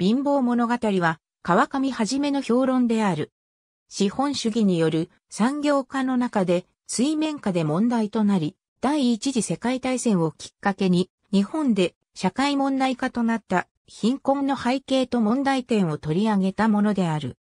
貧乏物語は、川上はじめの評論である。資本主義による産業化の中で、水面下で問題となり、第一次世界大戦をきっかけに、日本で社会問題化となった貧困の背景と問題点を取り上げたものである。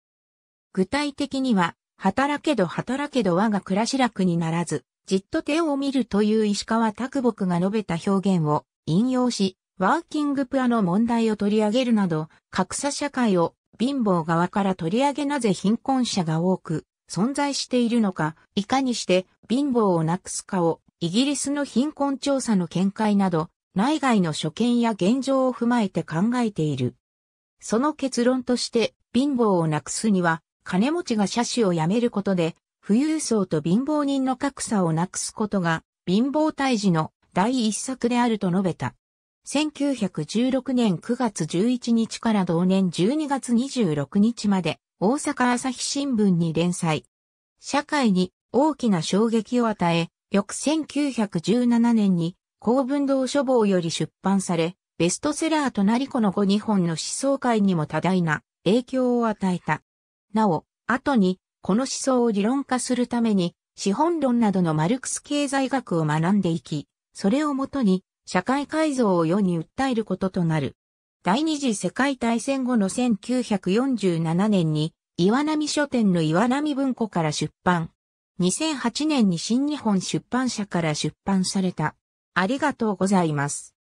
具体的には、働けど働けど我が暮らし楽にならず、じっと手を見るという石川卓木が述べた表現を引用し、ワーキングプアの問題を取り上げるなど、格差社会を貧乏側から取り上げなぜ貧困者が多く存在しているのか、いかにして貧乏をなくすかを、イギリスの貧困調査の見解など、内外の所見や現状を踏まえて考えている。その結論として、貧乏をなくすには、金持ちが車種をやめることで、富裕層と貧乏人の格差をなくすことが、貧乏退治の第一策であると述べた。1916年9月11日から同年12月26日まで大阪朝日新聞に連載。社会に大きな衝撃を与え、翌1917年に公文堂書房より出版され、ベストセラーとなりこの後日本の思想界にも多大な影響を与えた。なお、後に、この思想を理論化するために、資本論などのマルクス経済学を学んでいき、それをもとに、社会改造を世に訴えることとなる。第二次世界大戦後の1947年に岩波書店の岩波文庫から出版。2008年に新日本出版社から出版された。ありがとうございます。